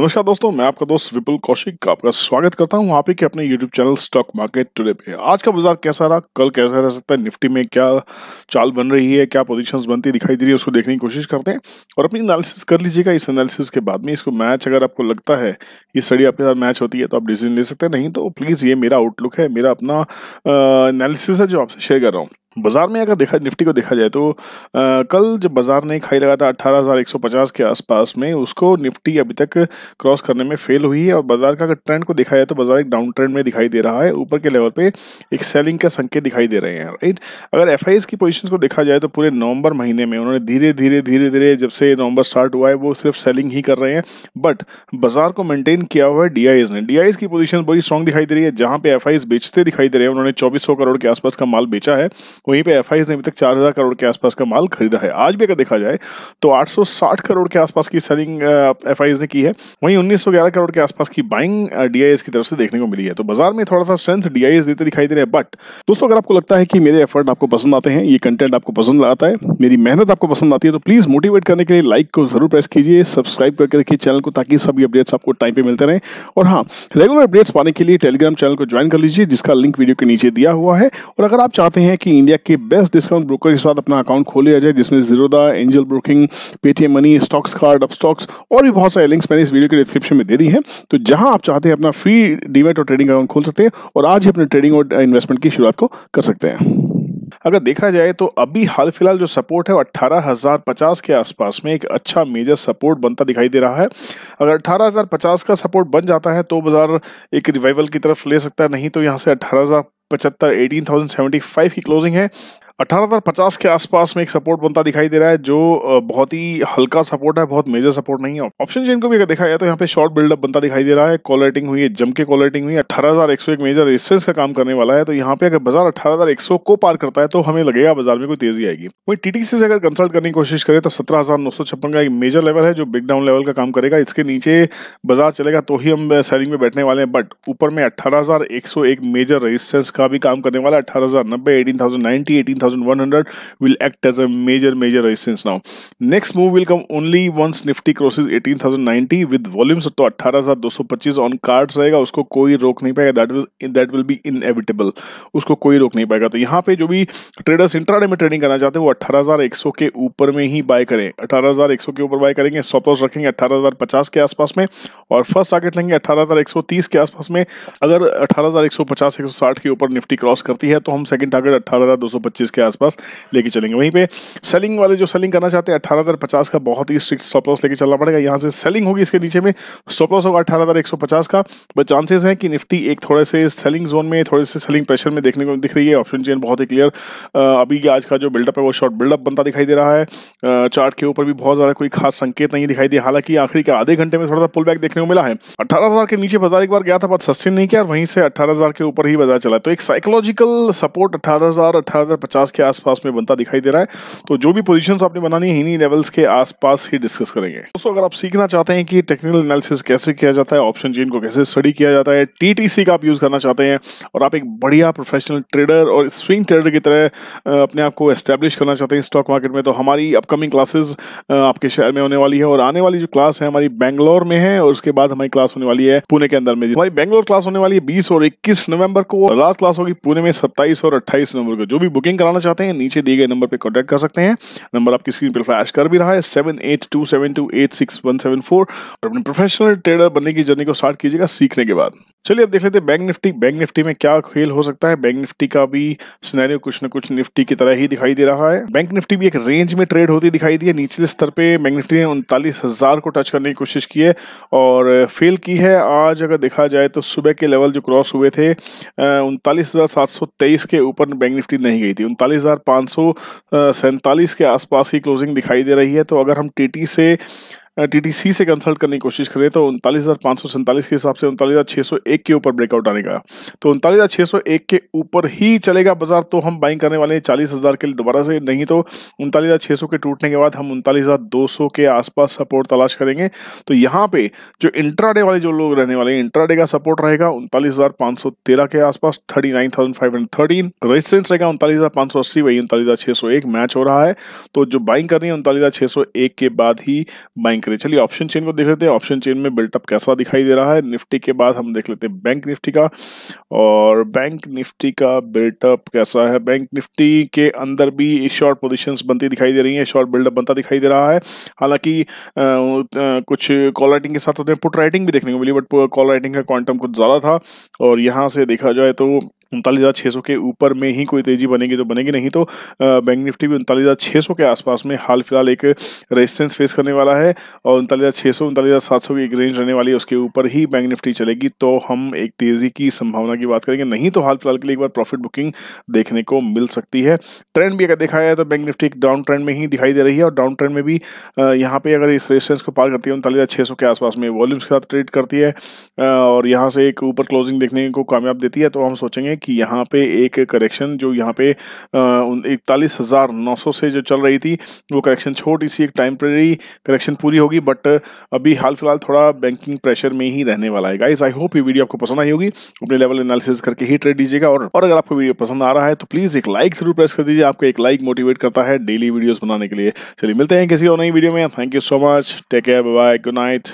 नमस्कार दोस्तों मैं आपका दोस्त विपुल कौशिक का आपका स्वागत करता हूं आप ही के अपने YouTube channel stock market today पे आज का बाजार कैसा रहा कल कैसा रह सकता है निफ्टी में क्या चाल बन रही है क्या पोजीशंस बनती दिखाई दे रही है उसको देखने की कोशिश करते हैं और अपनी एनालिसिस कर लीजिएगा इस एनालिसिस के बाद में इसको मैच अगर आपको लगता है ये स्टडी आपके साथ मैच होती है तो आप डिसीजन ले सकते हैं नहीं तो प्लीज़ ये मेरा आउटलुक है मेरा अपना एनालिसिस है जो आपसे शेयर कर रहा हूँ बाजार में अगर देखा निफ्टी को देखा जाए तो आ, कल जब बाजार ने खाई लगा था 18,150 के आसपास में उसको निफ्टी अभी तक क्रॉस करने में फेल हुई है और बाजार का अगर ट्रेंड को देखा जाए तो बाजार एक डाउन ट्रेंड में दिखाई दे रहा है ऊपर के लेवल पे एक सेलिंग का संकेत दिखाई दे रहे हैं राइट अगर एफ की पोजिशन को देखा जाए तो पूरे नवंबर महीने में उन्होंने धीरे धीरे धीरे धीरे जब से नवंबर स्टार्ट हुआ है वो सिर्फ सेलिंग ही कर रहे हैं बट बाजार को मेनटेन किया हुआ है डी ने डी की पोजिशन बड़ी स्ट्रॉन्ग दिखाई दे रही है जहाँ पे एफ बेचते दिखाई दे रहे हैं उन्होंने चौबीस करोड़ के आसपास का माल बेचा है वहीं पे एफ ने अभी तक चार हजार करोड़ के आसपास का माल खरीदा है आज भी अगर देखा जाए तो 860 करोड़ के आसपास की सेलिंग एफ ने की है वहीं 1911 करोड़ के आसपास की बाइंग डी की तरफ से देखने को मिली है तो बाजार में थोड़ा सा स्ट्रेंथ डी देते दिखाई दे रहे हैं बट दोस्तों अगर आपको लगता है कि मेरे एफर्ट आपको पसंद आते हैं ये कंटेंट आपको पसंद आता है मेरी मेहनत आपको पसंद आती है तो प्लीज़ मोटिवेट करने के लिए लाइक को जरूर प्रेस कीजिए सब्सक्राइब करके रखिए चैनल को ताकि सभी अपडेट्स आपको टाइम पे मिलते रहे और हाँ रेगुलर अपडेट्स पाने के लिए टेलीग्राम चैनल को ज्वाइन कर लीजिए जिसका लिंक वीडियो के नीचे दिया हुआ है और अगर आप चाहते हैं कि इंडिया इंडिया के बेस्ट डिस्काउंट ब्रोकर के साथ अपना अकाउंट खोल लिया जाए जिसमें Zerodha Angel Broking Paytm Money stocks card up stocks और भी बहुत सारे लिंक्स मैंने इस वीडियो के डिस्क्रिप्शन में दे दी है तो जहां आप चाहते हैं अपना फ्री डीमेट और ट्रेडिंग अकाउंट खोल सकते हैं और आज ही अपने ट्रेडिंग और इन्वेस्टमेंट की शुरुआत को कर सकते हैं अगर देखा जाए तो अभी हाल फिलहाल जो सपोर्ट है वो अट्ठारह हज़ार पचास के आसपास में एक अच्छा मेजर सपोर्ट बनता दिखाई दे रहा है अगर अट्ठारह हज़ार पचास का सपोर्ट बन जाता है तो बाजार एक रिवाइवल की तरफ ले सकता है नहीं तो यहाँ से अट्ठारह हज़ार पचहत्तर एटीन थाउजेंड सेवेंटी फाइव की क्लोजिंग है 18,050 के आसपास में एक सपोर्ट बनता दिखाई दे रहा है जो बहुत ही हल्का सपोर्ट है बहुत मेजर सपोर्ट नहीं है ऑप्शन चेन को भी अगर देखा जाए तो यहाँ पे शॉर्ट बिल्डअप बनता दिखाई दे रहा है कॉलरेटिंग हुई है जम के कॉलरेटिंग हुई है अठारह मेजर रिस्टेंस का काम करने वाला है तो यहाँ पे अगर बाजार अठारह को पार करता है तो हमें लगेगा बाजार में कोई तेजी आएगी वही टीटीसी से अगर कंसल्ट करने की कोशिश करें तो सत्रह का एक मेजर लेवल है जो बिग डाउन लेवल का काम करेगा इसके नीचे बाजार चलेगा तो ही हम सेलिंग में बैठने वाले हैं बट ऊपर में अठारह मेजर रजिस्टेंस का भी काम करने वाला है अठारह हजार नब्बे thousand ninety eighteen 2100 will act as a major major resistance now next move will come only once nifty crosses 18090 with volumes तो 18225 ऑन कार्ड्स रहेगा उसको कोई रोक नहीं पाएगा that will that will be inevitable उसको कोई रोक नहीं पाएगा तो यहाँ पे जो भी ट्रेडर्स इंट्राडे में ट्रेडिंग करना चाहते हैं वो 18100 के ऊपर में ही बाय करें 18100 के ऊपर बाय करेंगे स्टॉप लॉस रखेंगे 18050 के आसपास में और फर्स्ट टारगेट लेंगे 18130 के आसपास में अगर 18150 160 के ऊपर निफ्टी क्रॉस करती है तो हम सेकंड टारगेट 18225 के आसपास लेके चलेंगे वहीं पे सेलिंग वाले जो सेलिंग करना चाहते हैं अठारह हज़ार पचास का बहुत ही स्ट्रिक्ट स्टॉप लॉस लेके चलना पड़ेगा यहाँ से सेलिंग होगी इसके नीचे में स्टॉप लॉस होगा अठारह हज़ार एक सौ पचास का बट चांसेस हैं कि निफ्टी एक थोड़े से सेलिंग जोन में थोड़े से सेलिंग प्रेशर में देखने को दिख रही है ऑप्शन चेन बहुत ही क्लियर अभी आज का जो बिल्डअप है वो शॉर्ट बिल्डअप बनता दिखाई दे रहा है चार्ट के ऊपर भी बहुत ज़्यादा कोई खास संकेत नहीं दिखाई दे हालांकि आखिरी के आधे घंटे में थोड़ा सा पुल बैक देखने को मिला है अठारह के नीचे बाजार एक बार गया था बट सस्टेन नहीं किया और वहीं से अठारह के ऊपर ही बाजार चला तो एक साइकोलॉजिकल सपोर्ट अठारह हज़ार पचास के आसपास में बनता दिखाई दे रहा है तो जो भी पोजिशन आपने बनानी है इन्हीं लेवल्स के आसपास ही डिस्कस करेंगे दोस्तों अगर आप सीखना चाहते हैं कि टेक्निकल एनालिसिस कैसे किया जाता है ऑप्शन चेन को कैसे स्टडी किया जाता है टीटीसी का आप यूज़ करना चाहते हैं और आप एक बढ़िया प्रोफेशनल ट्रेडर और स्विंग ट्रेडर की तरह अपने आप को एस्टेब्लिश करना चाहते हैं स्टॉक मार्केट में तो हमारी अपकमिंग क्लासेस आपके शहर में होने वाली है और आने वाली जो क्लास है हमारी बैंगलोर में है और उसके बाद हमारी क्लास होने वाली है पुणे के अंदर में हमारी बैंगलोर क्लास होने वाली है बीस और इक्कीस नवंबर को लास्ट क्लास होगी पुणे में सत्ताईस और अट्ठाईस नवंबर को जो भी बुकिंग कराना कराना चाहते हैं नीचे दिए गए नंबर पर कॉन्टैक्ट कर सकते हैं नंबर आपकी स्क्रीन पर फ्लैश कर भी रहा है seven eight two seven two eight six one seven four और अपने प्रोफेशनल ट्रेडर बनने की जर्नी को स्टार्ट कीजिएगा सीखने के बाद चलिए अब देख लेते हैं बैंक निफ्टी बैंक निफ्टी में क्या खेल हो सकता है बैंक निफ्टी का भी सिनेरियो कुछ न कुछ निफ्टी की तरह ही दिखाई दे रहा है बैंक निफ्टी भी एक रेंज में ट्रेड होती दिखाई दी है निचले स्तर पे बैंक निफ्टी ने उनतालीस हजार को टच करने की कोशिश की है और फेल की है आज अगर देखा जाए तो सुबह के लेवल जो क्रॉस हुए थे उनतालीस के ऊपर बैंक निफ्टी नहीं गई थी सैंतालीस के आसपास ही क्लोजिंग दिखाई दे रही है तो अगर हम टी से टीटीसी से कंसल्ट करने की कोशिश करें तो उनतालीस हज़ार पाँच सौ सैंतालीस के हिसाब से उनतालीस हज़ार सौ एक के ऊपर ब्रेकआउट आने का तो उनतालीस हज़ार सौ एक के ऊपर ही चलेगा बाजार तो हम बाइंग करने वाले हैं चालीस हज़ार के लिए दोबारा से नहीं तो उनतालीस हज़ार सौ के टूटने के बाद हम उनतालीस हज़ार दो सौ के आसपास सपोर्ट तलाश करेंगे तो यहाँ पे जो इंट्राडे वाले जो लोग रहने वाले हैं इंट्राडे का सपोर्ट रहेगा उनतालीस हज़ार सौ तेरह के आसपास thirty nine thousand five hundred thirteen resistance रहेगा उनतालीस हज़ार पांच सौ अस्सी वही उनतालीस हज़ार छह सौ एक मैच हो रहा है तो जो बाइंग करनी है उनतालीस हज़ार छः सौ एक के बाद ही बाइंग करें चलिए ऑप्शन चेन को देख लेते हैं ऑप्शन चेन में बिल्टअप कैसा दिखाई दे रहा है निफ्टी के बाद हम देख लेते हैं बैंक निफ्टी का और बैंक निफ्टी का बिल्टअप कैसा है बैंक निफ्टी के अंदर भी शॉर्ट पोजिशन बनती दिखाई दे रही है शॉर्ट बिल्डअप बनता दिखाई दे रहा है हालांकि कुछ कॉल राइटिंग के साथ साथ पुट राइटिंग भी देखने को मिली बट कॉल राइटिंग का क्वांटम कुछ ज़्यादा था और यहाँ से देखा जाए तो उनतालीस हज़ार छः सौ के ऊपर में ही कोई तेज़ी बनेगी तो बनेगी नहीं तो बैंक निफ्टी भी उनतालीस हज़ार छः सौ के आसपास में हाल फिलहाल एक रेजिस्टेंस फेस करने वाला है और उनतालीस हज़ार छः सौ उनतालीस हज़ार सात सौ की एक रेंज रहने वाली है उसके ऊपर ही बैंक निफ्टी चलेगी तो हम एक तेज़ी की संभावना की बात करेंगे नहीं तो हाल फिलहाल के लिए एक बार प्रॉफिट बुकिंग देखने को मिल सकती है ट्रेंड भी अगर देखा जाए तो बैंक निफ्टी एक डाउन ट्रेंड में ही दिखाई दे रही है और डाउन ट्रेंड में भी यहाँ पर अगर इस रेजिस्टेंस को पार करती है उनतालीस हज़ार छः सौ के आसपास में वॉल्यूम्स के साथ ट्रेड करती है और यहाँ से एक ऊपर क्लोजिंग देखने को कामयाब देती है तो हम सोचेंगे कि यहाँ पे एक करेक्शन जो यहाँ पे इकतालीस हज़ार नौ सौ से जो चल रही थी वो करेक्शन छोटी सी एक टाइम्प्रेरी करेक्शन पूरी होगी बट अभी हाल फिलहाल थोड़ा बैंकिंग प्रेशर में ही रहने वाला है गाइज आई होप ये वीडियो आपको पसंद आई होगी अपने लेवल एनालिसिस करके ही ट्रेड दीजिएगा और, और अगर आपको वीडियो पसंद आ रहा है तो प्लीज़ एक लाइक जरूर प्रेस कर दीजिए आपको एक लाइक मोटिवेट करता है डेली वीडियोज़ बनाने के लिए चलिए मिलते हैं किसी और नई वीडियो में thank you so much take care bye good night